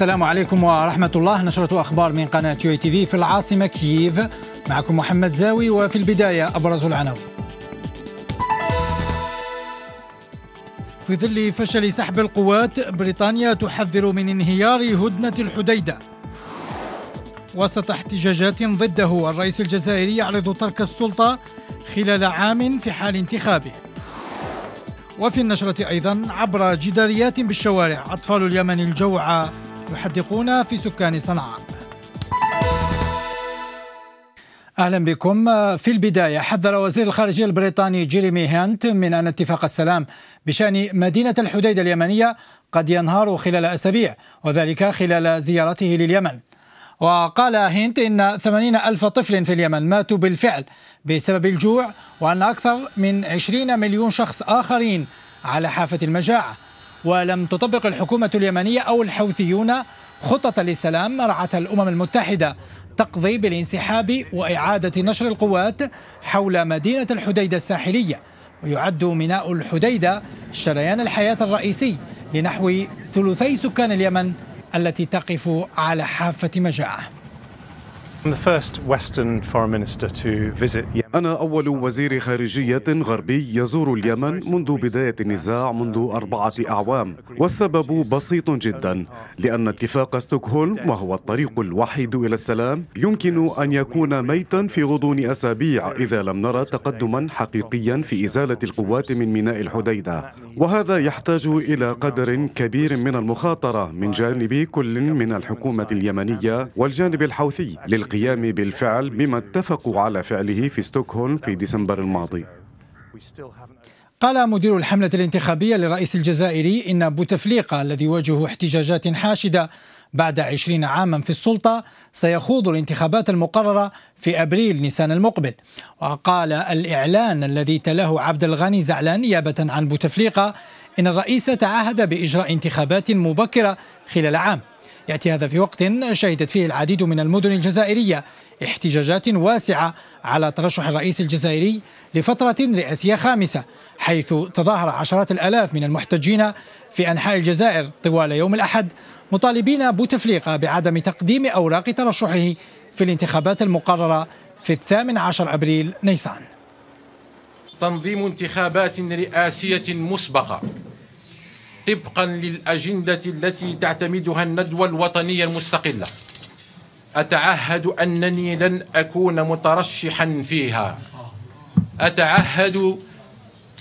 السلام عليكم ورحمة الله نشرة أخبار من قناة يو تي في في العاصمة كييف معكم محمد زاوي وفي البداية أبرز العناوين في ظل فشل سحب القوات بريطانيا تحذر من انهيار هدنة الحديدة وسط احتجاجات ضده الرئيس الجزائري يعرض ترك السلطة خلال عام في حال انتخابه وفي النشرة أيضا عبر جداريات بالشوارع أطفال اليمن الجوعى يحدقون في سكان صنعاء اهلا بكم في البدايه حذر وزير الخارجيه البريطاني جيريمي هانت من ان اتفاق السلام بشان مدينه الحديده اليمنيه قد ينهار خلال اسابيع وذلك خلال زيارته لليمن وقال هنت إن ثمانين ألف طفل في اليمن ماتوا بالفعل بسبب الجوع وأن أكثر من 20 مليون شخص آخرين على حافة المجاعة ولم تطبق الحكومة اليمنية أو الحوثيون خطة للسلام رعتها الأمم المتحدة تقضي بالانسحاب وإعادة نشر القوات حول مدينة الحديدة الساحلية ويعد ميناء الحديدة شريان الحياة الرئيسي لنحو ثلثي سكان اليمن التي تقف على حافة مجاعة The first Western foreign minister to visit أنا أول وزير خارجية غربي يزور اليمن منذ بداية النزاع منذ أربعة أعوام والسبب بسيط جدا لأن اتفاق ستوكهولم وهو الطريق الوحيد إلى السلام يمكن أن يكون ميتا في غضون أسابيع إذا لم نرى تقدما حقيقيا في إزالة القوات من ميناء الحديدة وهذا يحتاج إلى قدر كبير من المخاطرة من جانب كل من الحكومة اليمنية والجانب الحوثي للقيام بالفعل بما اتفقوا على فعله في ستوكهولم ستوكهولم في ديسمبر الماضي قال مدير الحملة الانتخابية للرئيس الجزائري إن بوتفليقة الذي يواجه احتجاجات حاشدة بعد عشرين عاما في السلطة سيخوض الانتخابات المقررة في أبريل نيسان المقبل وقال الإعلان الذي تلاه عبد الغني زعلان نيابة عن بوتفليقة إن الرئيس تعهد بإجراء انتخابات مبكرة خلال عام يأتي هذا في وقت شهدت فيه العديد من المدن الجزائرية احتجاجات واسعة على ترشح الرئيس الجزائري لفترة رئاسية خامسة حيث تظاهر عشرات الآلاف من المحتجين في أنحاء الجزائر طوال يوم الأحد مطالبين بوتفليقة بعدم تقديم أوراق ترشحه في الانتخابات المقررة في الثامن عشر أبريل نيسان تنظيم انتخابات رئاسية مسبقة طبقا للأجندة التي تعتمدها الندوة الوطنية المستقلة أتعهد أنني لن أكون مترشحا فيها أتعهد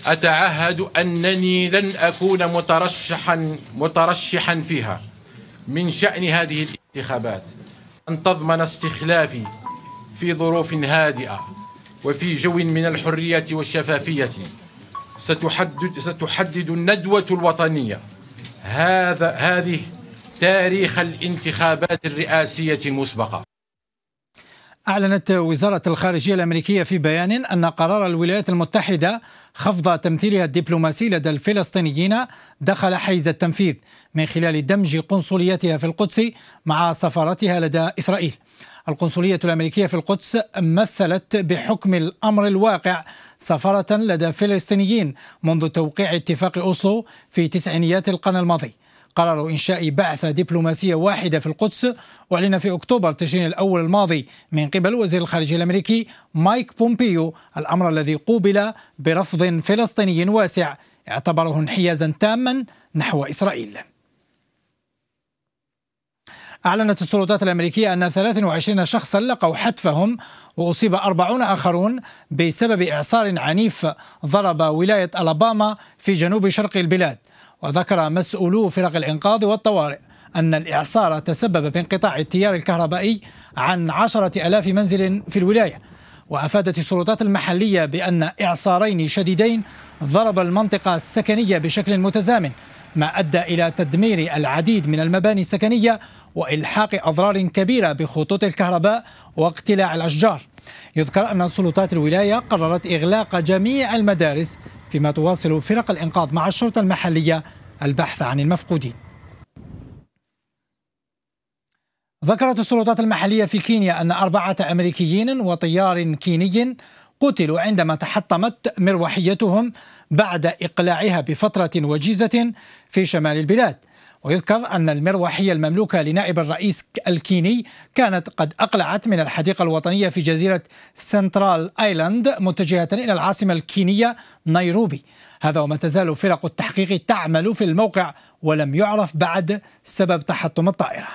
أتعهد أنني لن أكون مترشحا مترشحا فيها من شأن هذه الانتخابات أن تضمن استخلافي في ظروف هادئة وفي جو من الحرية والشفافية ستحدد ستحدد الندوة الوطنية هذا هذه تاريخ الانتخابات الرئاسية المسبقة أعلنت وزارة الخارجية الأمريكية في بيان أن قرار الولايات المتحدة خفض تمثيلها الدبلوماسي لدى الفلسطينيين دخل حيز التنفيذ من خلال دمج قنصليتها في القدس مع سفارتها لدى إسرائيل. القنصلية الأمريكية في القدس مثلت بحكم الأمر الواقع سفارة لدى فلسطينيين منذ توقيع اتفاق أوسلو في تسعينيات القرن الماضي. قرار إنشاء بعثة دبلوماسية واحدة في القدس أعلن في أكتوبر تشرين الأول الماضي من قبل وزير الخارجية الأمريكي مايك بومبيو الأمر الذي قوبل برفض فلسطيني واسع اعتبره انحيازا تاما نحو إسرائيل أعلنت السلطات الأمريكية أن 23 شخصا لقوا حتفهم وأصيب 40 آخرون بسبب إعصار عنيف ضرب ولاية ألاباما في جنوب شرق البلاد وذكر مسؤولو فرق الإنقاذ والطوارئ أن الإعصار تسبب بانقطاع التيار الكهربائي عن عشرة ألاف منزل في الولاية وأفادت السلطات المحلية بأن إعصارين شديدين ضرب المنطقة السكنية بشكل متزامن ما أدى إلى تدمير العديد من المباني السكنية وإلحاق أضرار كبيرة بخطوط الكهرباء واقتلاع الأشجار يذكر أن سلطات الولاية قررت إغلاق جميع المدارس فيما تواصل فرق الإنقاذ مع الشرطة المحلية البحث عن المفقودين ذكرت السلطات المحلية في كينيا أن أربعة أمريكيين وطيار كيني قتلوا عندما تحطمت مروحيتهم بعد إقلاعها بفترة وجيزة في شمال البلاد ويذكر أن المروحية المملوكة لنائب الرئيس الكيني كانت قد أقلعت من الحديقة الوطنية في جزيرة سنترال آيلاند متجهة إلى العاصمة الكينية نيروبي هذا وما تزال فرق التحقيق تعمل في الموقع ولم يعرف بعد سبب تحطم الطائرة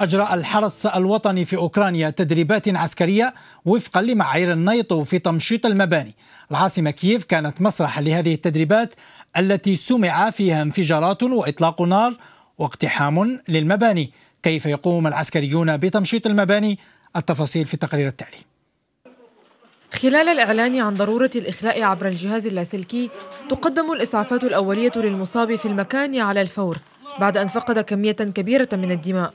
أجرى الحرس الوطني في أوكرانيا تدريبات عسكرية وفقا لمعايير النيطو في تمشيط المباني العاصمة كييف كانت مسرحا لهذه التدريبات التي سمع فيها انفجارات وإطلاق نار واقتحام للمباني كيف يقوم العسكريون بتمشيط المباني التفاصيل في التقرير التالي خلال الإعلان عن ضرورة الإخلاء عبر الجهاز اللاسلكي تقدم الإسعافات الأولية للمصاب في المكان على الفور بعد أن فقد كمية كبيرة من الدماء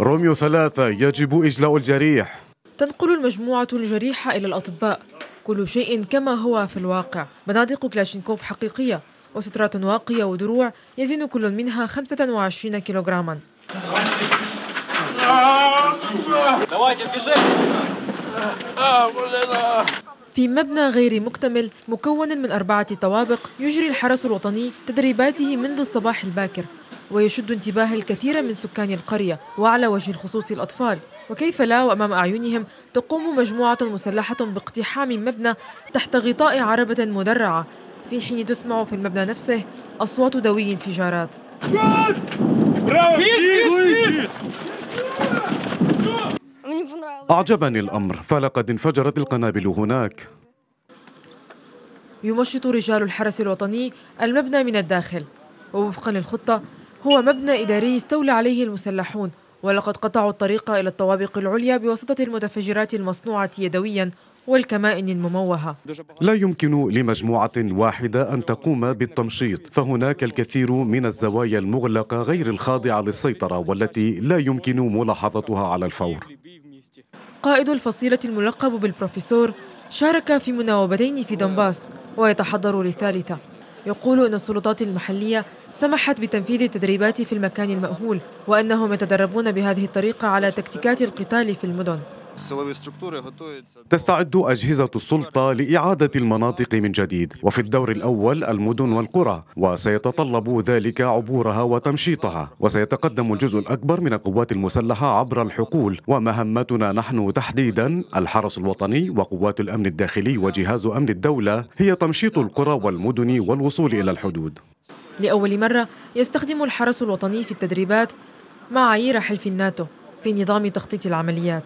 روميو ثلاثة يجب إجلاء الجريح تنقل المجموعة الجريحة إلى الأطباء كل شيء كما هو في الواقع بنادق كلاشينكوف حقيقية وسترات واقية ودروع يزن كل منها 25 كيلوغراما في مبنى غير مكتمل مكون من أربعة طوابق يجري الحرس الوطني تدريباته منذ الصباح الباكر ويشد انتباه الكثير من سكان القرية وعلى وجه الخصوص الأطفال وكيف لا وأمام أعينهم تقوم مجموعة مسلحة باقتحام مبنى تحت غطاء عربة مدرعة في حين تسمع في المبنى نفسه أصوات دوي انفجارات أعجبني الأمر فلقد انفجرت القنابل هناك يمشط رجال الحرس الوطني المبنى من الداخل ووفقا للخطة هو مبنى إداري استولى عليه المسلحون ولقد قطعوا الطريق إلى الطوابق العليا بواسطة المتفجرات المصنوعة يدويا والكمائن المموهة لا يمكن لمجموعة واحدة أن تقوم بالتمشيط فهناك الكثير من الزوايا المغلقة غير الخاضعة للسيطرة والتي لا يمكن ملاحظتها على الفور قائد الفصيلة الملقب بالبروفيسور شارك في مناوبتين في دونباس ويتحضر للثالثة يقول أن السلطات المحلية سمحت بتنفيذ التدريبات في المكان المأهول وأنهم يتدربون بهذه الطريقة على تكتيكات القتال في المدن تستعد أجهزة السلطة لإعادة المناطق من جديد وفي الدور الأول المدن والقرى وسيتطلب ذلك عبورها وتمشيطها وسيتقدم الجزء الأكبر من القوات المسلحة عبر الحقول ومهمتنا نحن تحديدا الحرس الوطني وقوات الأمن الداخلي وجهاز أمن الدولة هي تمشيط القرى والمدن والوصول إلى الحدود لأول مرة يستخدم الحرس الوطني في التدريبات معايير حلف الناتو في نظام تخطيط العمليات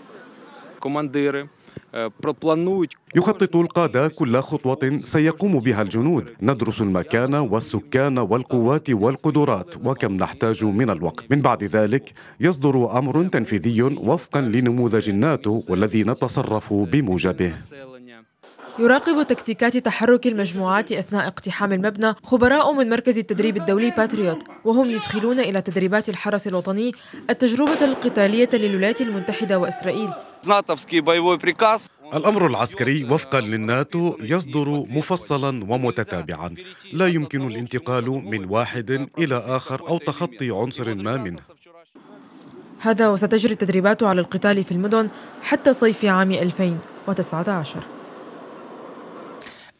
يخطط القادة كل خطوة سيقوم بها الجنود ندرس المكان والسكان والقوات والقدرات وكم نحتاج من الوقت من بعد ذلك يصدر أمر تنفيذي وفقا لنموذج الناتو والذي نتصرف بموجبه يراقب تكتيكات تحرك المجموعات أثناء اقتحام المبنى خبراء من مركز التدريب الدولي باتريوت وهم يدخلون إلى تدريبات الحرس الوطني التجربة القتالية للولايات المتحدة وإسرائيل الأمر العسكري وفقا للناتو يصدر مفصلا ومتتابعا لا يمكن الانتقال من واحد إلى آخر أو تخطي عنصر ما منه هذا وستجري التدريبات على القتال في المدن حتى صيف عام 2019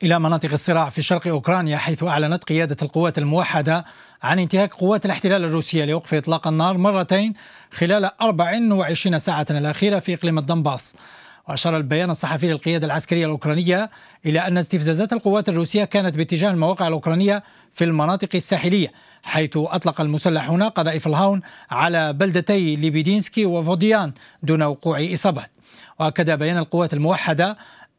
إلى مناطق الصراع في شرق أوكرانيا حيث أعلنت قيادة القوات الموحدة عن انتهاك قوات الاحتلال الروسية لوقف إطلاق النار مرتين خلال 24 ساعة الأخيرة في إقليم الدنباس وأشار البيان الصحفي للقيادة العسكرية الأوكرانية إلى أن استفزازات القوات الروسية كانت باتجاه المواقع الأوكرانية في المناطق الساحلية حيث أطلق المسلحون قذائف الهاون على بلدتي ليبيدينسكي وفوديان دون وقوع إصابات وأكد بيان القوات الموحدة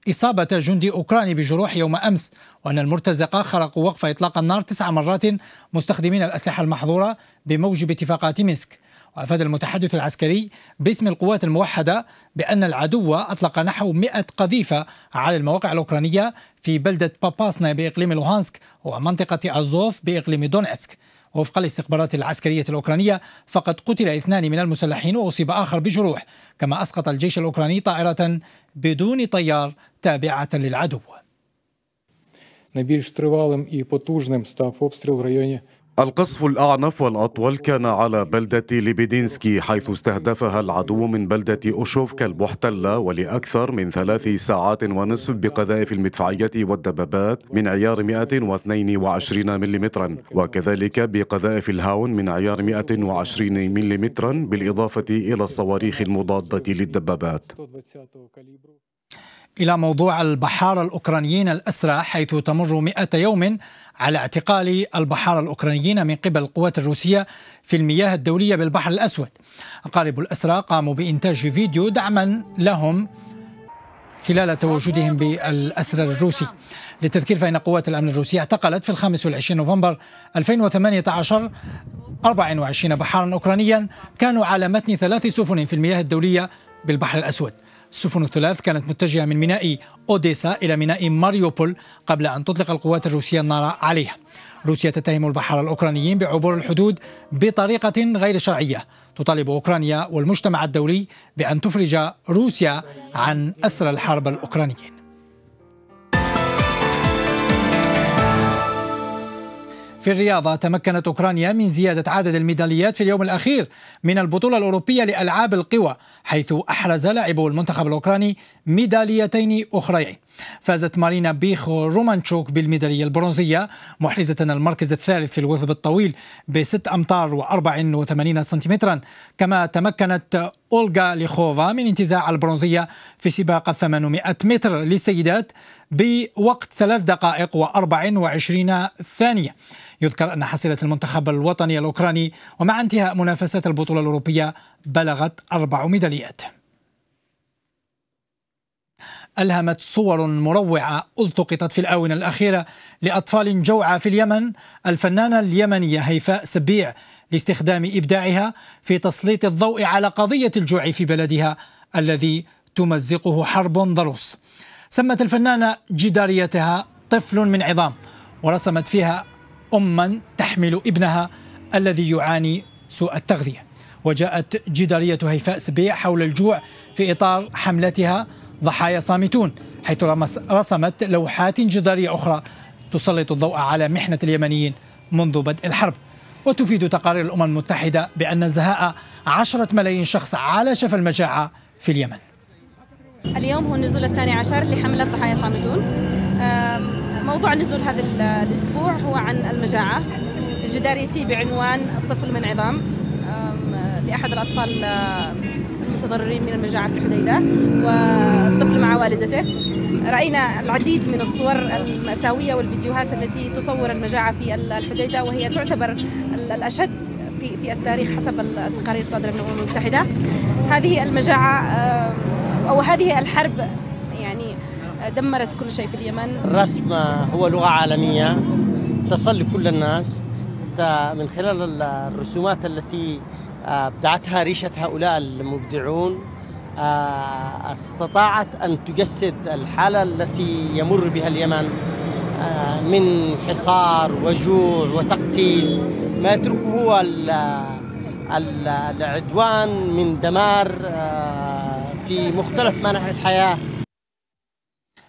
إصابة جندي أوكراني بجروح يوم أمس وأن المرتزقة خرقوا وقف إطلاق النار تسع مرات مستخدمين الأسلحة المحظورة بموجب اتفاقات مسك وأفاد المتحدث العسكري باسم القوات الموحدة بأن العدو أطلق نحو 100 قذيفة على المواقع الأوكرانية في بلدة باباسنا بإقليم لوهانسك ومنطقة أزوف بإقليم دونيتسك وفق الاستخبارات العسكرية الأوكرانية فقد قتل اثنان من المسلحين وأصيب آخر بجروح كما أسقط الجيش الأوكراني طائرة بدون طيار تابعة للعدو. потужним став обстріл в районі القصف الأعنف والأطول كان على بلدة ليبيدينسكي حيث استهدفها العدو من بلدة أوشوفك المحتلة ولأكثر من ثلاث ساعات ونصف بقذائف المدفعية والدبابات من عيار 122 ملم وكذلك بقذائف الهاون من عيار 120 ملم بالإضافة إلى الصواريخ المضادة للدبابات إلى موضوع البحارة الأوكرانيين الأسرى حيث تمر 100 يوم على اعتقال البحارة الأوكرانيين من قبل القوات الروسية في المياه الدولية بالبحر الأسود أقارب الأسرى قاموا بإنتاج فيديو دعما لهم خلال تواجدهم بالأسرى الروسي للتذكير فإن قوات الأمن الروسية اعتقلت في الخامس والعشرين نوفمبر 2018 24 بحارا أوكرانيا كانوا على متن ثلاث سفن في المياه الدولية بالبحر الأسود السفن الثلاث كانت متجهة من ميناء أوديسا إلى ميناء ماريوبول قبل أن تطلق القوات الروسية النار عليها روسيا تتهم البحر الأوكرانيين بعبور الحدود بطريقة غير شرعية تطالب أوكرانيا والمجتمع الدولي بأن تفرج روسيا عن أسر الحرب الأوكرانيين في الرياضة تمكنت أوكرانيا من زيادة عدد الميداليات في اليوم الأخير من البطولة الأوروبية لألعاب القوى حيث أحرز لاعبو المنتخب الأوكراني ميداليتين أخريين فازت مارينا بيخو رومانشوك بالميدالية البرونزية محرزة المركز الثالث في الوثب الطويل بست أمتار و84 سنتيمترا كما تمكنت أولغا ليخوفا من انتزاع البرونزية في سباق 800 متر للسيدات بوقت ثلاث دقائق و24 ثانية يذكر أن حصيلة المنتخب الوطني الأوكراني ومع انتهاء منافسات البطولة الأوروبية بلغت أربع ميداليات ألهمت صور مروعة التقطت في الآونة الأخيرة لأطفال جوعى في اليمن الفنانة اليمنية هيفاء سبيع لاستخدام إبداعها في تسليط الضوء على قضية الجوع في بلدها الذي تمزقه حرب ضروس سمت الفنانة جداريتها طفل من عظام ورسمت فيها أما تحمل ابنها الذي يعاني سوء التغذية وجاءت جدارية هيفاء سبيع حول الجوع في إطار حملتها ضحايا صامتون حيث رسمت لوحات جدارية أخرى تسلط الضوء على محنة اليمنيين منذ بدء الحرب وتفيد تقارير الأمم المتحدة بأن زهاء عشرة ملايين شخص على شفا المجاعة في اليمن اليوم هو النزول الثاني عشر لحملة ضحايا صامتون موضوع النزول هذا الأسبوع هو عن المجاعة جداريتي بعنوان الطفل من عظام لأحد الأطفال المتضررين من المجاعة في الحديدة والطفل مع والدته رأينا العديد من الصور المأساوية والفيديوهات التي تصور المجاعة في الحديدة وهي تعتبر الأشد في في التاريخ حسب التقارير الصادرة من الأمم المتحدة هذه المجاعة أو هذه الحرب يعني دمرت كل شيء في اليمن الرسم هو لغة عالمية تصل لكل الناس من خلال الرسومات التي آه، ابدعتها ريشة هؤلاء المبدعون آه، استطاعت أن تجسد الحالة التي يمر بها اليمن آه، من حصار وجوع وتقتيل ما يتركه العدوان من دمار في مختلف مناحي الحياة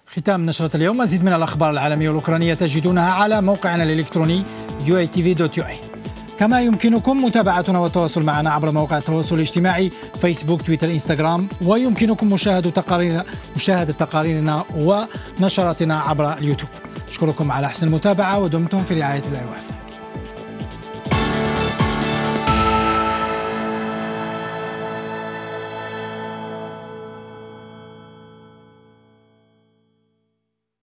ختام نشرة اليوم مزيد من الأخبار العالمية والأوكرانية تجدونها على موقعنا الإلكتروني uatv.ua كما يمكنكم متابعتنا والتواصل معنا عبر مواقع التواصل الاجتماعي فيسبوك تويتر انستغرام ويمكنكم مشاهدة تقاريرنا مشاهدة تقاريرنا ونشراتنا عبر اليوتيوب أشكركم على حسن المتابعة ودمتم في رعاية الله وحفظه